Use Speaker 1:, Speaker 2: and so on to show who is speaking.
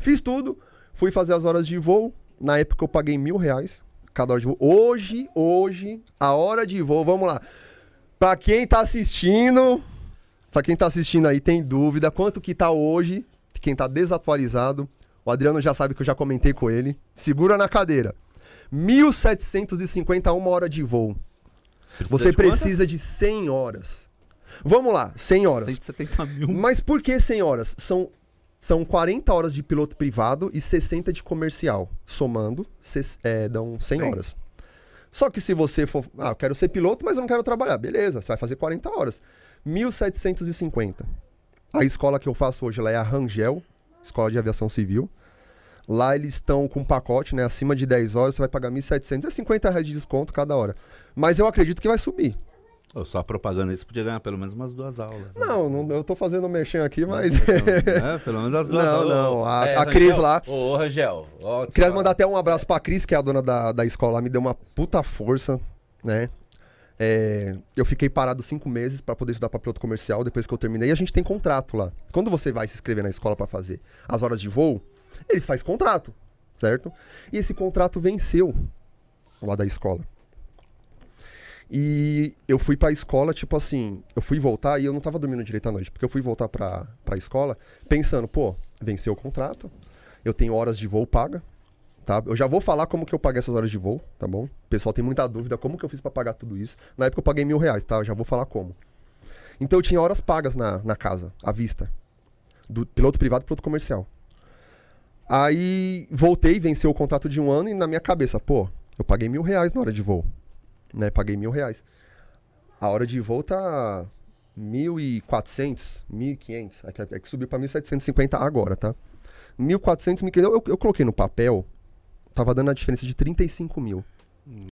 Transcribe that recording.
Speaker 1: Fiz tudo, fui fazer as horas de voo. Na época eu paguei mil reais cada hora de voo. Hoje, hoje, a hora de voo, vamos lá. Pra quem tá assistindo, pra quem tá assistindo aí, tem dúvida quanto que tá hoje, quem tá desatualizado, o Adriano já sabe que eu já comentei com ele. Segura na cadeira. 1.750 uma hora de voo. Precisa Você de precisa quantas? de 100 horas. Vamos lá, 100 horas. 170 mil. Mas por que 100 horas? São são 40 horas de piloto privado e 60 de comercial. Somando, é, dão 100 Sim. horas. Só que se você for. Ah, eu quero ser piloto, mas eu não quero trabalhar. Beleza, você vai fazer 40 horas. 1750. A escola que eu faço hoje ela é a Rangel, Escola de Aviação Civil. Lá eles estão com um pacote, né? Acima de 10 horas, você vai pagar 1.700. É 50 reais de desconto cada hora. Mas eu acredito que vai subir. Oh, só propaganda isso podia ganhar pelo menos umas duas aulas. Né? Não, não eu tô fazendo mexendo aqui, mas. Não, é, pelo menos as duas não, aulas. Não, não. A, é, a Cris Rangel, lá. Ô, Rangel. Ó, queria mandar até um abraço pra Cris, que é a dona da, da escola, me deu uma puta força, né? É, eu fiquei parado cinco meses para poder estudar para piloto comercial depois que eu terminei. E a gente tem contrato lá. Quando você vai se inscrever na escola para fazer as horas de voo, eles fazem contrato, certo? E esse contrato venceu lá da escola. E eu fui pra escola, tipo assim, eu fui voltar e eu não tava dormindo direito à noite, porque eu fui voltar pra, pra escola pensando, pô, venceu o contrato, eu tenho horas de voo paga, tá? Eu já vou falar como que eu paguei essas horas de voo, tá bom? O pessoal tem muita dúvida, como que eu fiz para pagar tudo isso? Na época eu paguei mil reais, tá? Eu já vou falar como. Então eu tinha horas pagas na, na casa, à vista. Do piloto privado, piloto comercial. Aí voltei, venceu o contrato de um ano e na minha cabeça, pô, eu paguei mil reais na hora de voo né? Paguei mil reais. A hora de voo tá 1.400, 1.500. É que, é que subiu pra 1.750 agora, tá? 1.400, 1.500. Eu, eu coloquei no papel, tava dando a diferença de 35 mil.